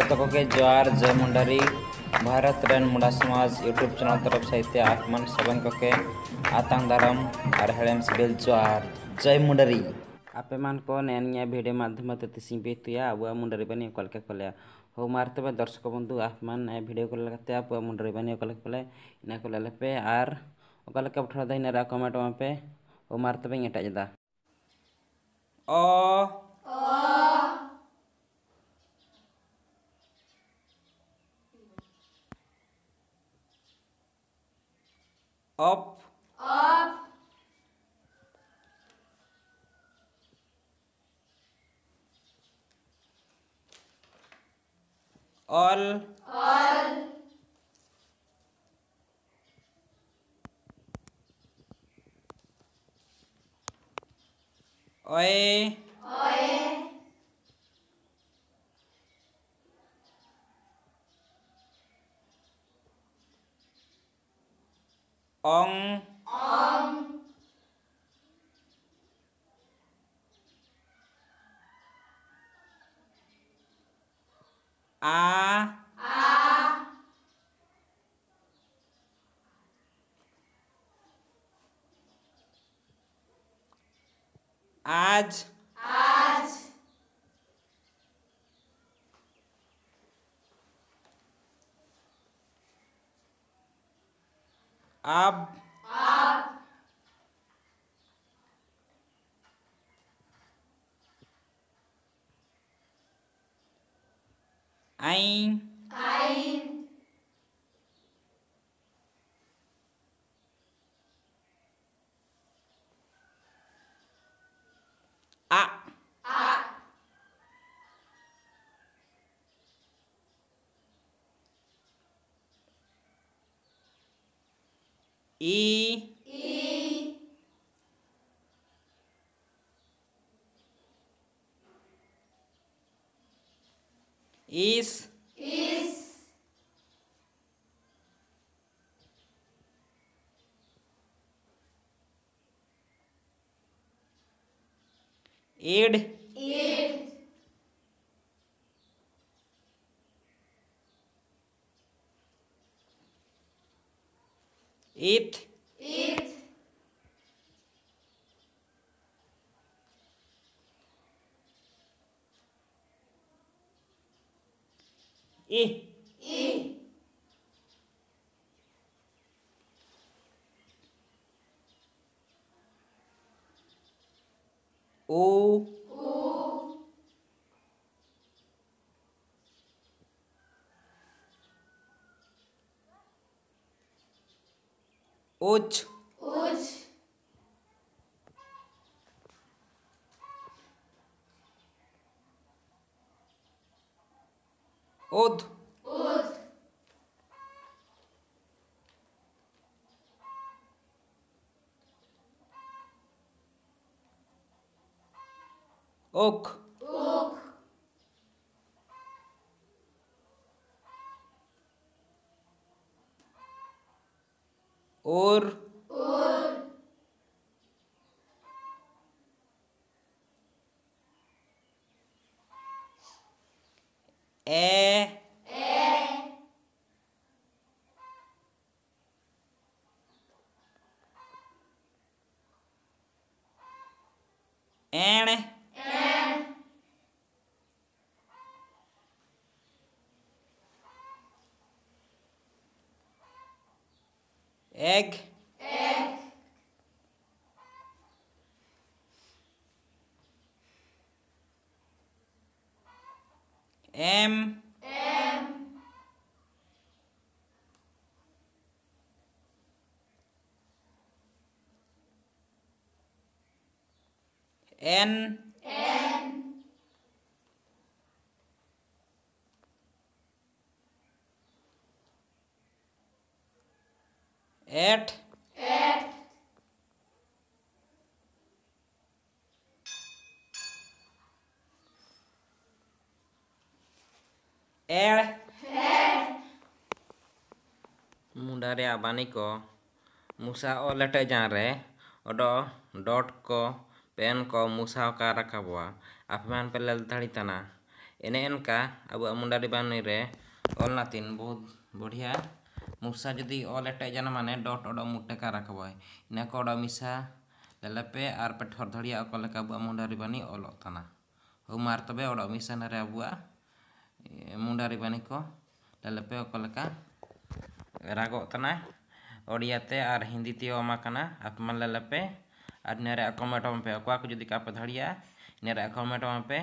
ᱡᱚᱛᱚ ᱠᱚᱜᱮ ᱡᱚᱦᱟᱨ ᱡᱚᱭ ᱢᱩᱱᱰᱟᱨᱤ भारत रेन मुंडा समाज यूट्यूब चैनल तरफ सहित आत्मन सबन के आतंग धर्म और हेड़म सिबिल जोहार जय मुंडरी आपे मान को नया नया भिडियो माध्यम तीसी बेतुया अबुआ मुंडरी बनी कल के कलिया हो मारते पे दर्शक बंधु आप मान नया भिडियो को लगाते आप मुंडरी बनी कल के पले इना को ले पे और कल के उठा दे इना कमेंट वहाँ पे हो मारते पे एटा जदा ओ, ओ। of of all all oil Ong. Ong. A. A. Aj. Aj. ab, ab. ein, ein. E. E. Is. Is. Id. Id. It. It. I. I. O. उच्च उच्च उद उद और, और ए, ए एण egg, egg. M, M. N, एट मुंडारे आबानी को मूसा ओ लटे जा रे ओडो डॉट को पेन को मूसा का रखा अपमान पे लल धड़ी तना एने इनका अब मुंडारी बानी रे ओलना तीन बहुत बढ़िया ᱢᱚᱥᱟ ᱡᱩᱫᱤ ᱚ ᱞᱮᱴᱮᱡ ᱡᱟᱱᱟ ᱢᱟᱱᱮ ᱰᱚᱴ ᱚᱰᱚ ᱢᱩᱴᱮᱠᱟ ᱨᱟᱠᱷᱵᱚᱭ ᱤᱱᱟ ᱠᱚ ᱚᱰᱚ ᱢᱤᱥᱟ ᱞᱮᱞᱮᱯᱮ ᱟᱨ ᱯᱮ ᱴᱷᱚᱨ ᱫᱷᱟᱲᱤᱭᱟ ᱚᱠᱚ ᱞᱮᱠᱟ ᱟᱵᱚᱣᱟᱜ ᱢᱩᱱᱰᱟᱨᱤ ᱵᱟᱱᱤ ᱚᱞᱚᱜ ᱛᱟᱱᱟ ᱦᱩᱢᱟᱨ ᱛᱚᱵᱮ ᱚᱰᱚ ᱢᱤᱥᱟ ᱱᱟᱨᱮ ᱟᱵᱚᱣᱟᱜ मुंडारी बानी को ललपे ओकलका रागोतना ओडियाते और हिंदी ते ओमाकना अपमान ललपे और नेरे अकोमेटोम पे अकवा को जुदी कापे धड़िया नेरे अकोमेटोम पे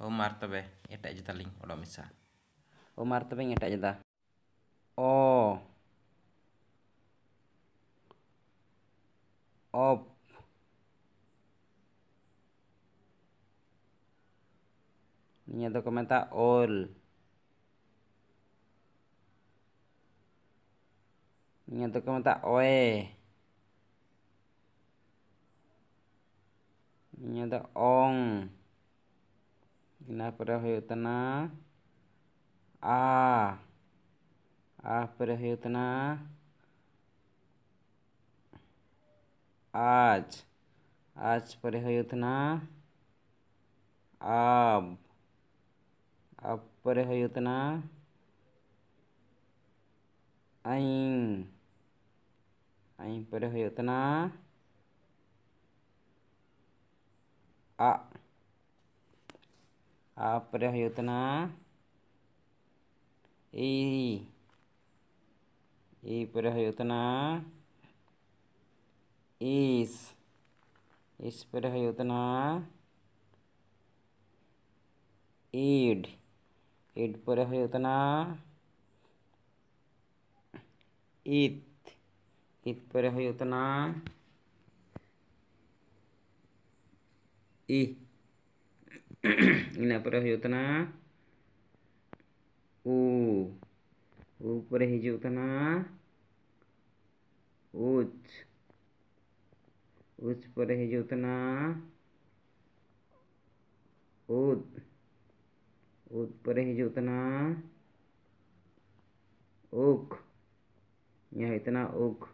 ओ मारतबे एटा जतालिंग ओडोमिसा ओ मारतबे एटा जदा O oh. op niña documenta all niña documenta oe niña do ong kenapa dah huyutana a ah. आप रहे उतना आज आज पर है उतना आब अब पर है उतना पर है उतना आ आप पर है उतना ई ଏପରେ ହେଇଉତନା ଇସ୍ ଇସ୍ ପରେ ହେଇଉତନା ईड ईड पर है उतना ईत ईत पर है उतना ई इना पर है उतना ऊपर जना उच उच पर जना उद उद पर जना ओख यहाँ इतना ओख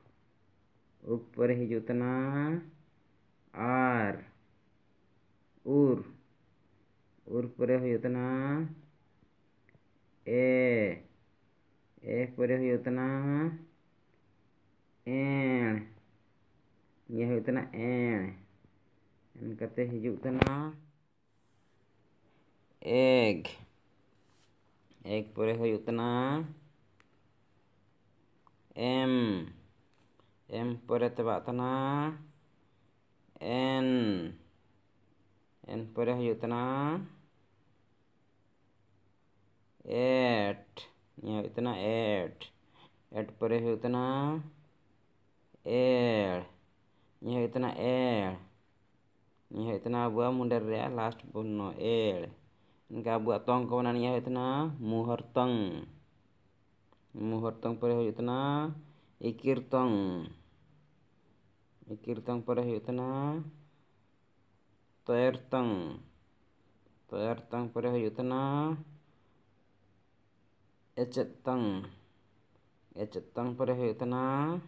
ओख पर आर उर उर पर ए এরপরে হইতো না এন ये হইতো না এন এন করতে হিজুক না এগ এগ পরে হইতো না এম এম পরে তবাতো না এন এন পরে হইতো না 8 यहाँ इतना एट एट पर है उतना एड यहाँ इतना एड यहाँ इतना अबुआ मुंडर रहा लास्ट बोलना एड इनका अबुआ तंग को बनानी है इतना मुहर तंग मुहर तंग पर है इतना इकिर तंग इकिर तंग पर है इतना तैर तंग तैर तंग पर है इतना ecetang ecetang perhitna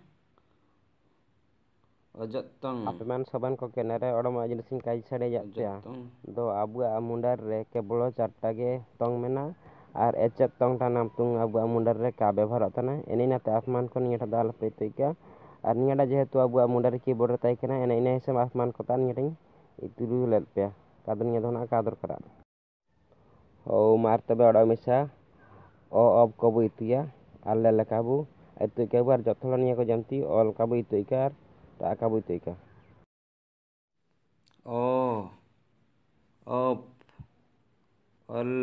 ojetang apeman saban ko kenare odom ajinsin kai sade ya, ya. do abu amundar re keblo charta ge tong mena ar ecetang ta nam tung abu amundar re ka bebhar atana eni na te apman ko nieta dal pe te ka ar nie da jehetu abu amundar ki bor tai kena eni na hisam apman ko tan nie ting ituru lel pe ka den nie dona ka Oh, Marta, be orang misa. ᱚ ᱚᱵ ᱠᱚ ᱤᱛᱩᱭᱟ ᱟᱨ ᱞᱮ ᱞᱮᱠᱟ ᱵᱚ ᱟᱹᱭᱛᱩᱭᱠᱟ ᱵᱚ ᱟᱨ ᱡᱚᱛᱚ ᱦᱚᱲ ᱱᱤᱭᱟᱹ ᱠᱚ ᱡᱟᱢᱛᱤ ᱚ ᱞᱮᱠᱟ ᱵᱚ ᱟᱹᱭᱛᱩᱭᱠᱟ ᱟᱨ ᱴᱟᱠᱟ ᱵᱚ ᱟᱹᱭᱛᱩᱭᱠᱟ অ অপ অল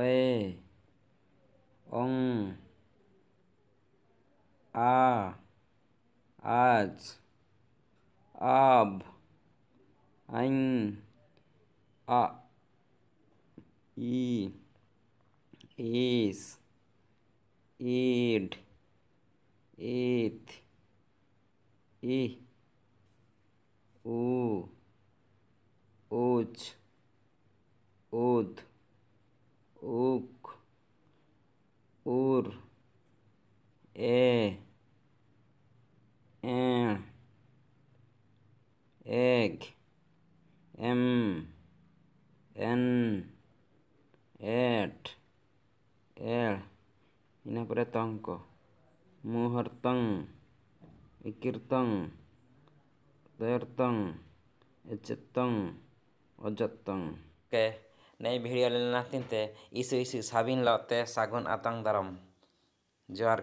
অয়ে অং আ আজ আব আইন আ ই is id ith i u uch ud muharteng ikirteng terteng eceteng ojatteng ke nei bhidiyo lelna tinte isu isu sabin lote sagun atang daram joar